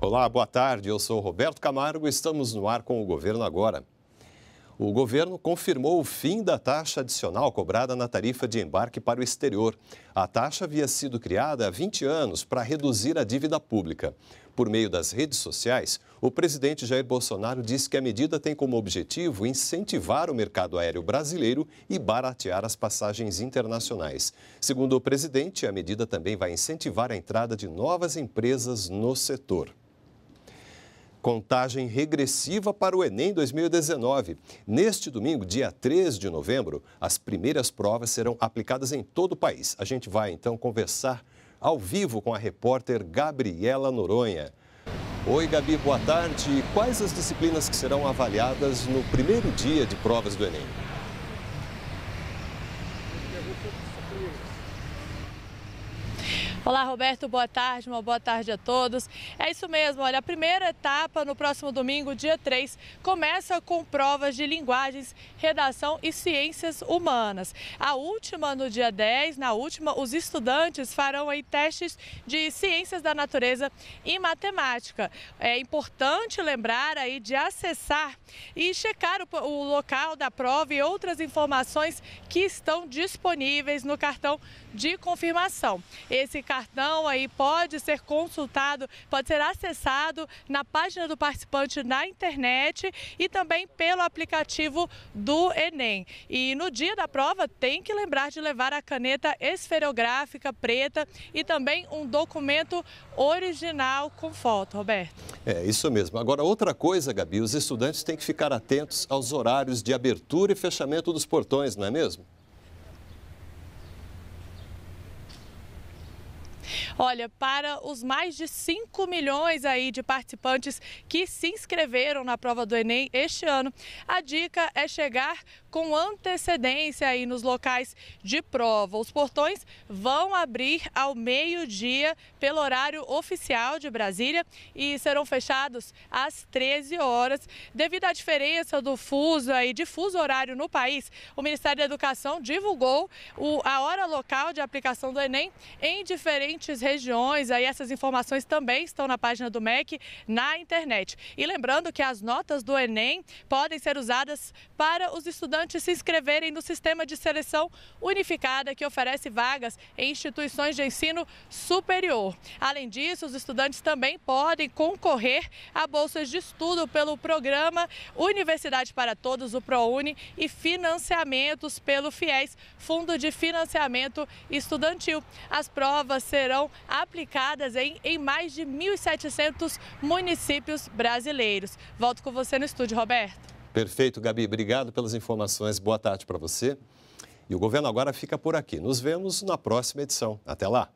Olá, boa tarde. Eu sou Roberto Camargo estamos no ar com o governo agora. O governo confirmou o fim da taxa adicional cobrada na tarifa de embarque para o exterior. A taxa havia sido criada há 20 anos para reduzir a dívida pública. Por meio das redes sociais, o presidente Jair Bolsonaro disse que a medida tem como objetivo incentivar o mercado aéreo brasileiro e baratear as passagens internacionais. Segundo o presidente, a medida também vai incentivar a entrada de novas empresas no setor contagem regressiva para o Enem 2019. Neste domingo, dia 3 de novembro, as primeiras provas serão aplicadas em todo o país. A gente vai então conversar ao vivo com a repórter Gabriela Noronha. Oi, Gabi, boa tarde. Quais as disciplinas que serão avaliadas no primeiro dia de provas do Enem? Olá, Roberto, boa tarde, uma boa tarde a todos. É isso mesmo, olha, a primeira etapa no próximo domingo, dia 3, começa com provas de linguagens, redação e ciências humanas. A última, no dia 10, na última, os estudantes farão aí testes de ciências da natureza e matemática. É importante lembrar aí de acessar e checar o, o local da prova e outras informações que estão disponíveis no cartão de confirmação. Esse cartão aí pode ser consultado, pode ser acessado na página do participante na internet e também pelo aplicativo do Enem. E no dia da prova tem que lembrar de levar a caneta esferográfica preta e também um documento original com foto, Roberto. É, isso mesmo. Agora, outra coisa, Gabi, os estudantes têm que ficar atentos aos horários de abertura e fechamento dos portões, não é mesmo? Olha, para os mais de 5 milhões aí de participantes que se inscreveram na prova do Enem este ano, a dica é chegar com antecedência aí nos locais de prova. Os portões vão abrir ao meio-dia pelo horário oficial de Brasília e serão fechados às 13 horas. Devido à diferença do fuso aí, de fuso horário no país, o Ministério da Educação divulgou o, a hora local de aplicação do Enem em diferentes regiões. Aí essas informações também estão na página do MEC na internet. E lembrando que as notas do Enem podem ser usadas para os estudantes se inscreverem no sistema de seleção unificada que oferece vagas em instituições de ensino superior. Além disso, os estudantes também podem concorrer a bolsas de estudo pelo programa Universidade para Todos, o ProUni, e financiamentos pelo FIES, Fundo de Financiamento Estudantil. As provas serão aplicadas em, em mais de 1.700 municípios brasileiros. Volto com você no estúdio, Roberto. Perfeito, Gabi. Obrigado pelas informações. Boa tarde para você. E o governo agora fica por aqui. Nos vemos na próxima edição. Até lá.